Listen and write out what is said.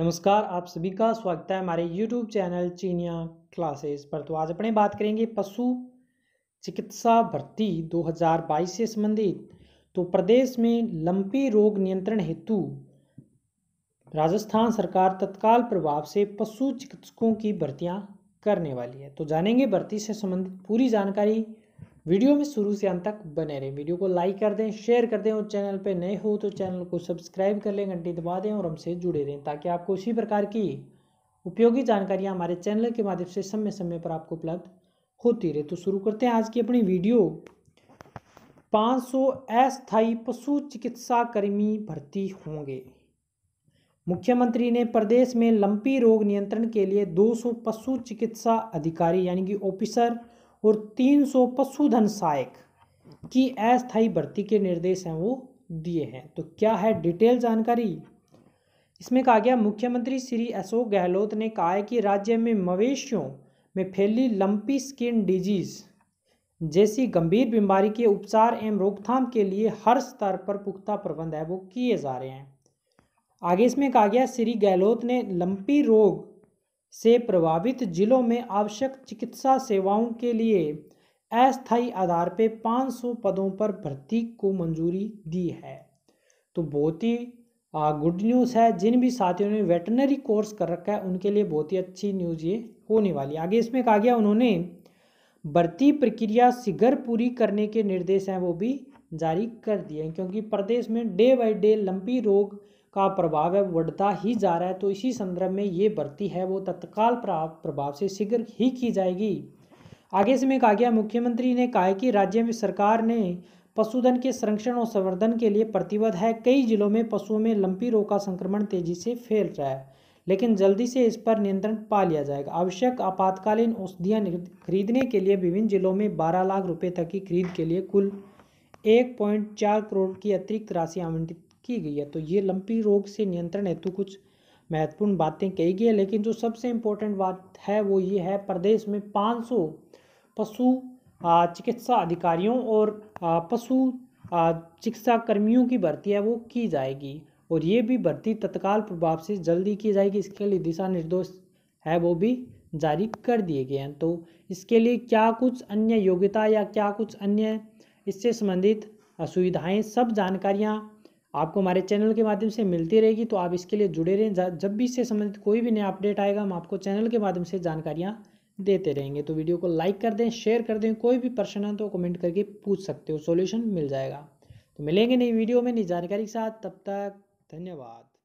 नमस्कार आप सभी का स्वागत है हमारे YouTube चैनल चीनिया क्लासेस पर तो आज अपने बात करेंगे पशु चिकित्सा भर्ती 2022 से संबंधित तो प्रदेश में लंपी रोग नियंत्रण हेतु राजस्थान सरकार तत्काल प्रभाव से पशु चिकित्सकों की भर्तियां करने वाली है तो जानेंगे भर्ती से संबंधित पूरी जानकारी वीडियो में शुरू से अंत तक बने रहें वीडियो को लाइक कर दें शेयर कर दें और चैनल पर नए हो तो चैनल को सब्सक्राइब कर लें घंटी दबा दें और हमसे जुड़े रहें ताकि आपको इसी प्रकार की उपयोगी जानकारियाँ हमारे चैनल के माध्यम से समय समय पर आपको उपलब्ध होती रहे तो शुरू करते हैं आज की अपनी वीडियो 500 अस्थायी पशु चिकित्सा कर्मी भर्ती होंगे मुख्यमंत्री ने प्रदेश में लंपी रोग नियंत्रण के लिए 200 पशु चिकित्सा अधिकारी यानी कि ऑफिसर और 300 पशुधन सहायक की अस्थायी भर्ती के निर्देश हैं वो दिए हैं तो क्या है डिटेल जानकारी इसमें कहा गया मुख्यमंत्री श्री अशोक गहलोत ने कहा है कि राज्य में मवेशियों में फैली लंपी स्किन डिजीज जैसी गंभीर बीमारी के उपचार एवं रोकथाम के लिए हर स्तर पर पुख्ता प्रबंध है वो किए जा रहे हैं आगे इसमें कहा गया श्री गहलोत ने लंपी रोग से प्रभावित जिलों में आवश्यक चिकित्सा सेवाओं के लिए अस्थायी आधार पर 500 पदों पर भर्ती को मंजूरी दी है तो बहुत ही गुड न्यूज़ है जिन भी साथियों ने वेटनरी कोर्स कर रखा है उनके लिए बहुत ही अच्छी न्यूज़ ये होने वाली है आगे इसमें कहा गया उन्होंने भर्ती प्रक्रिया शीघ्र पूरी करने के निर्देश हैं वो भी जारी कर दिए हैं क्योंकि प्रदेश में डे बाई डे लंबी रोग का प्रभाव है बढ़ता ही जा रहा है तो इसी संदर्भ में ये बढ़ती है वो तत्काल प्रभाव से शीघ्र ही की जाएगी आगे मैं कहा गया मुख्यमंत्री ने कहा कि राज्य में सरकार ने पशुधन के संरक्षण और संवर्धन के लिए प्रतिबद्ध है कई जिलों में पशुओं में लंपी रोग का संक्रमण तेजी से फैल रहा है लेकिन जल्दी से इस पर नियंत्रण पा लिया जाएगा आवश्यक आपातकालीन औषधियाँ खरीदने के लिए विभिन्न जिलों में बारह लाख रुपये तक की खरीद के लिए कुल एक पॉइंट चार करोड़ की अतिरिक्त राशि आवंटित की गई है तो ये लंपी रोग से नियंत्रण हेतु कुछ महत्वपूर्ण बातें कही गई है लेकिन जो सबसे इम्पोर्टेंट बात है वो ये है प्रदेश में 500 पशु चिकित्सा अधिकारियों और पशु चिकित्सा कर्मियों की भर्ती है वो की जाएगी और ये भी भर्ती तत्काल प्रभाव से जल्दी की जाएगी इसके लिए दिशा निर्देश है वो भी जारी कर दिए गए हैं तो इसके लिए क्या कुछ अन्य योग्यता या क्या कुछ अन्य इससे संबंधित असुविधाएँ सब जानकारियां आपको हमारे चैनल के माध्यम से मिलती रहेगी तो आप इसके लिए जुड़े रहें जब भी इससे संबंधित कोई भी नया अपडेट आएगा हम आपको चैनल के माध्यम से जानकारियाँ देते रहेंगे तो वीडियो को लाइक कर दें शेयर कर दें कोई भी प्रश्न है तो कमेंट करके पूछ सकते हो सॉल्यूशन मिल जाएगा तो मिलेंगे नई वीडियो में नई जानकारी के साथ तब तक धन्यवाद